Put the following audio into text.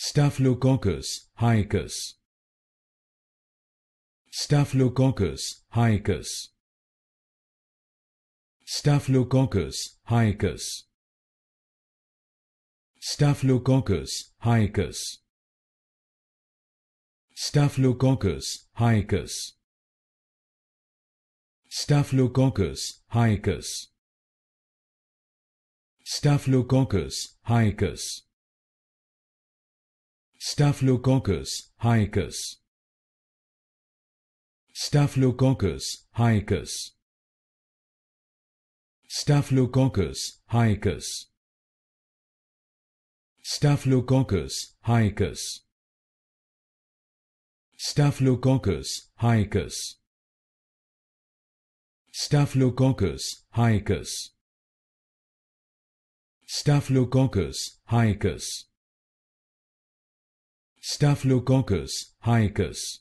Staphylococcus haicus. Staphylococcus haicus. Staphylococcus haicus. Staphylococcus haicus. Staphylococcus haicus. Staphylococcus haicus. Staphylococcus haicus. Staphylococcus haicus. Staphylococcus haicus. Staphylococcus haicus. Staphylococcus haicus. Staphylococcus haicus. Staphylococcus haicus. Staphylococcus haicus. Staphylococcus hyaccus